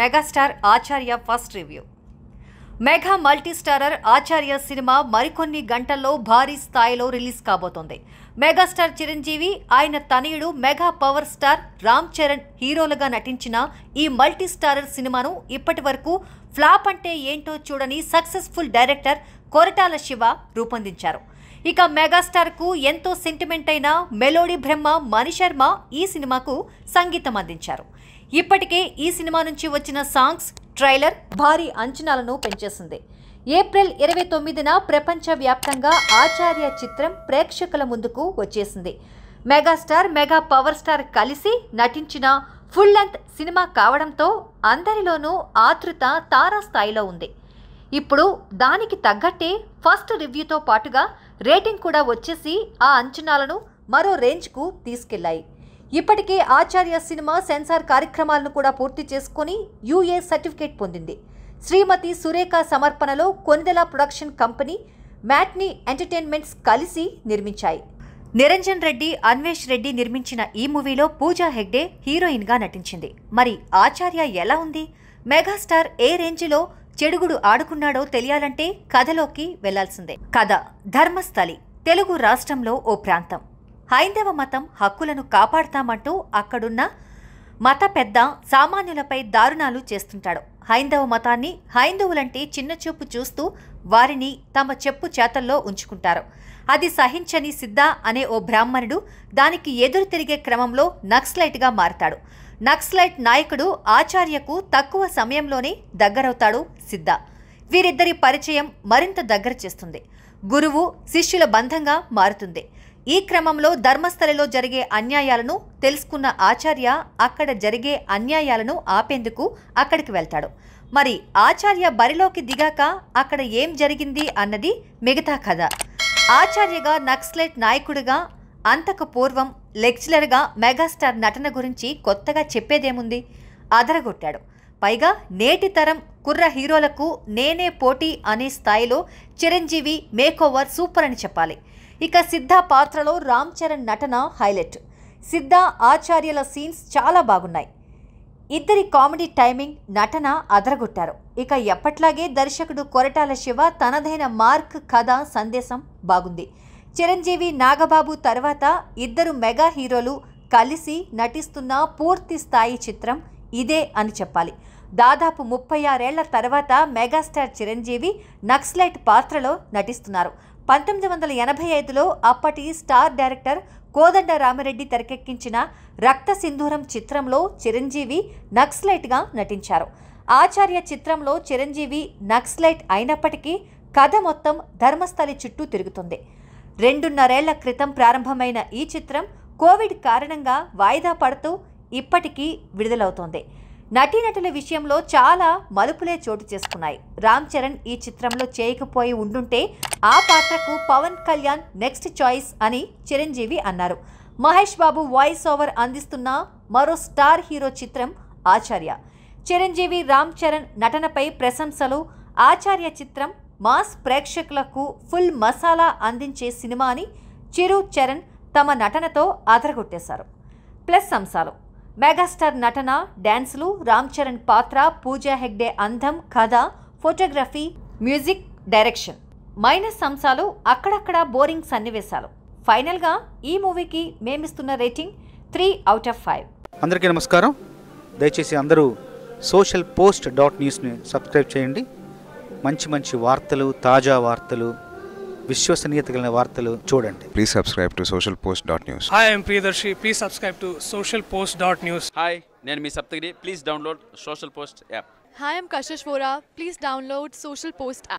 megastar Acharya first review mega multistarrer Acharya cinema మరికొన్ని గంటల్లో భారీ స్థాయిలో రిలీజ్ కాబోతోంది మెగాస్టార్ చిరంజీవి ఆయన తనయుడు mega power star Ram Charan హీరోలుగా నటించిన ఈ మల్టీ స్టారర్ సినిమాను ఇప్పటి వరకు ఫ్లాప్ అంటే ఏంటో చూడని సక్సెస్ఫుల్ డైరెక్టర్ కొరటాల శివ రూపొందించారు ఇక మెగాస్టార్కు ఎంతో సెంటిమెంట్ అయిన మెలోడీ బ్రహ్మ మణిశర్మ ఈ సినిమాకు సంగీతం అందించారు ఇప్పటికే ఈ సినిమా నుంచి వచ్చిన సాంగ్స్ ట్రైలర్ భారీ అంచనాలను పెంచేసింది ఏప్రిల్ ఇరవై తొమ్మిదిన ప్రపంచవ్యాప్తంగా ఆచార్య చిత్రం ప్రేక్షకుల ముందుకు వచ్చేసింది మెగాస్టార్ మెగా పవర్ స్టార్ కలిసి నటించిన ఫుల్ లెంత్ సినిమా కావడంతో అందరిలోనూ ఆతృత తారాస్థాయిలో ఉంది ఇప్పుడు దానికి తగ్గట్టే ఫస్ట్ రివ్యూతో పాటుగా రేటింగ్ కూడా వచ్చేసి ఆ అంచనాలను మరో రేంజ్కు తీసుకెళ్లాయి ఇప్పటికే ఆచార్య సినిమా సెన్సార్ కార్యక్రమాలను కూడా పూర్తి చేసుకుని యూఏ సర్టిఫికేట్ పొందింది శ్రీమతి సురేఖ సమర్పణలో Konidela production company matinee entertainments కలిసి నిర్మించాయి నిరంజన్ రెడ్డి అన్వేష్ రెడ్డి నిర్మించిన ఈ మూవీలో పూజా హెగ్డే హీరోయిన్గా నటించింది మరి ఆచార్య ఎలా ఉంది మెగాస్టార్ ఏ రేంజ్లో చెడుగుడు ఆడుకున్నాడో తెలియాలంటే కథలోకి వెళ్లాల్సిందే కథ ధర్మస్థలి తెలుగు రాష్ట్రంలో ఓ ప్రాంతం హైందవ మతం హక్కులను కాపాడతామంటూ అక్కడున్న మత పెద్ద సామాన్యులపై దారుణాలు చేస్తుంటాడు హైందవ మతాన్ని హైందవులంటే చిన్న చూపు చూస్తూ వారిని తమ చెప్పు చేతల్లో ఉంచుకుంటారు అది సహించని సిద్ధ అనే ఓ బ్రాహ్మణుడు దానికి ఎదురు తిరిగే క్రమంలో నక్సలైట్గా మారతాడు నక్సలైట్ నాయకుడు ఆచార్యకు తక్కువ సమయంలోనే దగ్గరవుతాడు సిద్ధ వీరిద్దరి పరిచయం మరింత దగ్గర చేస్తుంది గురువు శిష్యుల బంధంగా మారుతుంది ఈ క్రమంలో ధర్మస్థలిలో జరిగే అన్యాయాలను తెలుసుకున్న ఆచార్య అక్కడ జరిగే అన్యాయాలను ఆపేందుకు అక్కడికి వెళ్తాడు మరి ఆచార్య బరిలోకి దిగాక అక్కడ ఏం జరిగింది అన్నది మిగతా కథ ఆచార్యగా నక్సలైట్ నాయకుడిగా అంతకు పూర్వం లెక్చరర్గా మెగాస్టార్ నటన గురించి కొత్తగా చెప్పేదేముంది అదరగొట్టాడు పైగా నేటి తరం కుర్ర హీరోలకు నేనే పోటీ అనే స్థాయిలో చిరంజీవి మేకోవర్ సూపర్ అని చెప్పాలి ఇక సిద్ధ పాత్రలో రామ్ చరణ్ నటన హైలైట్ సిద్ధ ఆచార్యల సీన్స్ చాలా బాగున్నాయి ఇద్దరి కామెడీ టైమింగ్ నటన అదరగొట్టారు ఇక ఎప్పట్లాగే దర్శకుడు కొరటాల శివ తనదైన మార్క్ కథ సందేశం బాగుంది చిరంజీవి నాగబాబు తర్వాత ఇద్దరు మెగా హీరోలు కలిసి నటిస్తున్న పూర్తి స్థాయి చిత్రం ఇదే అని చెప్పాలి దాదాపు ముప్పై ఆరేళ్ల తర్వాత మెగాస్టార్ చిరంజీవి నక్సలైట్ పాత్రలో నటిస్తున్నారు పంతొమ్మిది వందల ఎనభై ఐదులో అప్పటి స్టార్ డైరెక్టర్ కోదండ రామిరెడ్డి తెరకెక్కించిన రక్త సింధూరం చిత్రంలో చిరంజీవి నక్స్లైట్గా నటించారు ఆచార్య చిత్రంలో చిరంజీవి నక్స్లైట్ అయినప్పటికీ కథ మొత్తం ధర్మస్థలి చుట్టూ తిరుగుతుంది రెండున్నరేళ్ల క్రితం ప్రారంభమైన ఈ చిత్రం కోవిడ్ కారణంగా వాయిదా పడుతూ ఇప్పటికీ విడుదలవుతోంది నటీనటుల విషయంలో చాలా మలుపులే చోటు చేసుకున్నాయి రామ్ చరణ్ ఈ చిత్రంలో చేయకపోయి ఉండుంటే ఆ పాత్రకు పవన్ కళ్యాణ్ నెక్స్ట్ చాయిస్ అని చిరంజీవి అన్నారు మహేష్ బాబు వాయిస్ ఓవర్ అందిస్తున్న మరో స్టార్ హీరో చిత్రం ఆచార్య చిరంజీవి రామ్ చరణ్ నటనపై ప్రశంసలు ఆచార్య చిత్రం మాస్ ప్రేక్షకులకు ఫుల్ మసాలా అందించే సినిమా అని చిరు చరణ్ తమ నటనతో అదరగొట్టేశారు ప్లస్ అంశాలు మెగాస్టార్ నటన డ్యాన్సులు రామ్ చరణ్ పాత్ర పూజా హెగ్డే అందం కథ ఫోటోగ్రఫీ మ్యూజిక్ డైరెక్షన్ మైనస్ అంశాలు అక్కడక్కడ బోరింగ్ సన్నివేశాలు ఫైనల్గా ఈ మూవీకి మేమిస్తున్న rating three out of five అందరికీ నమస్కారం దయచేసి అందరూ సోషల్ పోస్ట్ డాట్ న్యూస్ని సబ్స్క్రైబ్ చేయండి మంచి మంచి వార్తలు తాజా వార్తలు విశ్వసనీయత కలిగిన వార్తలు చూడండి please subscribe to social post dot news hi I'm Priyadarshi please subscribe to social post dot news hi నేను మీ Saptagiri please download social post app hi I'm Kashish Vora please download social post app